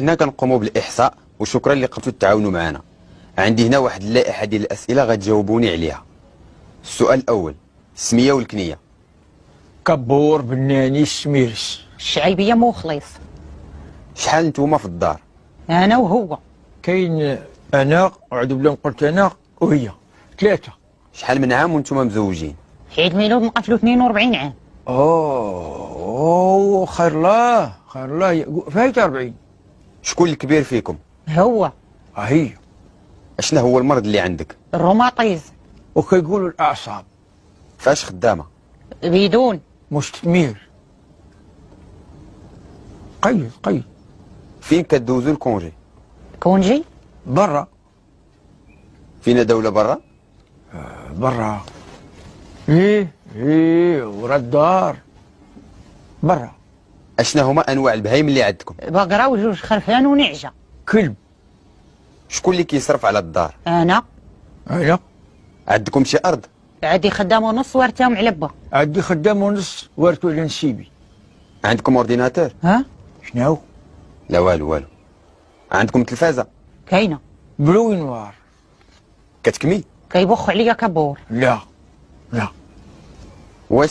حنا كنقوموا بالاحصاء وشكرا اللي قمتوا تعاونوا معنا عندي هنا واحد اللائحه ديال الاسئله غتجاوبوني عليها السؤال الاول السميه والكنيه كبور بناني الشميرش الشعيبيه مو خليص شحال نتوما في الدار انا وهو كاين انا عدو بلا قلت انا وهي ثلاثه شحال من عام وانتم مزوجين عيد ميلاد مقفلو 42 عام اوه, أوه خير الله خير الله فايت 40 شكون الكبير فيكم هو اهي آه، اشنا هو المرض اللي عندك الروماتيز وكيقولوا الاعصاب فاش خدامه بدون مستثمر قيد قيد فين كدوزو الكونجي كونجي برا فينا دوله برا آه برا ايه ايه ورا الدار برا اشنا هما انواع البهايم اللي عندكم بقره وجوج خرفان ونعجه كلب شكون اللي كيصرف على الدار انا انا أيوة. عندكم شي ارض عندي خدام ونص وارتهم على با عندي خدام ونص وارتو على نسيبي عندكم اورديناتور ها شنو لا والو والو عندكم تلفازه كاينه بلوي نوار كتكمي كيبخ عليا كابور لا لا واش